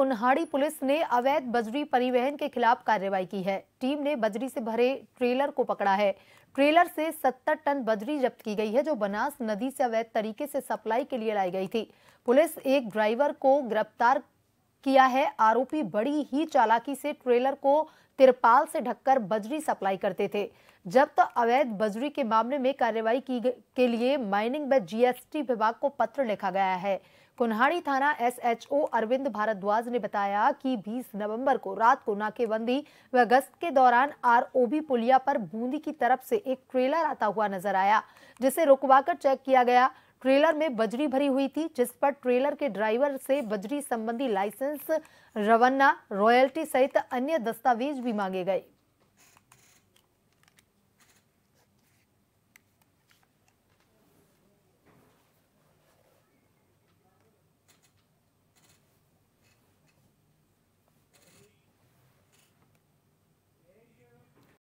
उन्हाड़ी police ने अवैध बजरी परिवहन के खिलाफ कार्रवाई की है टीम ने बजरी से भरे ट्रेलर को पकड़ा है ट्रेलर से 70 टन बजरी जब्त की गई है जो बनास नदी से अवैध तरीके से सप्लाई के लिए लाई गई थी पुलिस एक ड्राइवर को गिरफ्तार किया है आरोपी बड़ी ही चालाकी से ट्रेलर को तिरपाल से ढककर बजरी सप्लाई करते थे जब तक तो अवैध बजरी के मामले में कार्रवाई की के लिए माइनिंग व जीएसटी विभाग को पत्र लिखा गया है कुन्हाड़ी थाना एसएचओ अरविंद भारद्वाज ने बताया कि 20 नवंबर को रात को नाकेबंदी व गश्त के दौरान आरओबी पुलिया पर बूंदी की तरफ से एक ट्रेलर आता हुआ नजर आया जिसे रुकवाकर चेक किया गया ट्रेलर में बजरी भरी हुई थी जिस पर ट्रेलर के ड्राइवर से बजरी संबंधी लाइसेंस रवाना रॉयल्टी सहित अन्य दस्तावेज भी मांगे गए